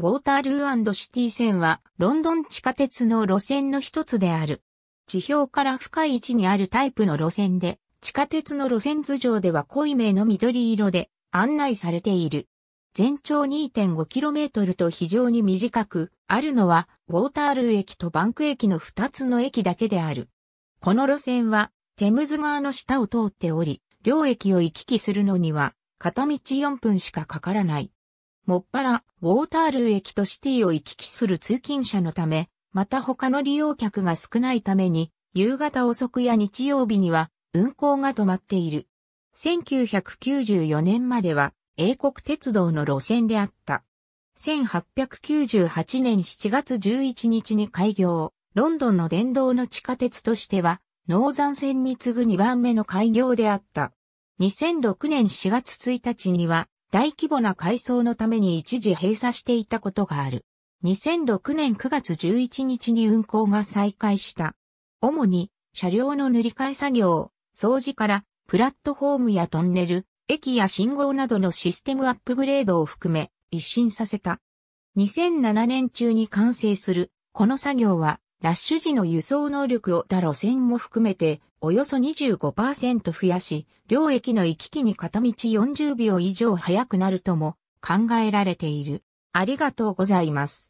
ウォータールーシティ線はロンドン地下鉄の路線の一つである。地表から深い位置にあるタイプの路線で、地下鉄の路線図上では濃いめの緑色で案内されている。全長 2.5km と非常に短く、あるのはウォータールー駅とバンク駅の2つの駅だけである。この路線はテムズ川の下を通っており、両駅を行き来するのには片道4分しかかからない。もっぱら、ウォータールー駅とシティを行き来する通勤者のため、また他の利用客が少ないために、夕方遅くや日曜日には運行が止まっている。1994年までは英国鉄道の路線であった。1898年7月11日に開業、ロンドンの電動の地下鉄としては、ノーザン線に次ぐ2番目の開業であった。2006年4月1日には、大規模な改装のために一時閉鎖していたことがある。2006年9月11日に運行が再開した。主に車両の塗り替え作業、掃除からプラットフォームやトンネル、駅や信号などのシステムアップグレードを含め一新させた。2007年中に完成するこの作業はラッシュ時の輸送能力を他路線も含めておよそ25%増やし、両駅の行き来に片道40秒以上早くなるとも考えられている。ありがとうございます。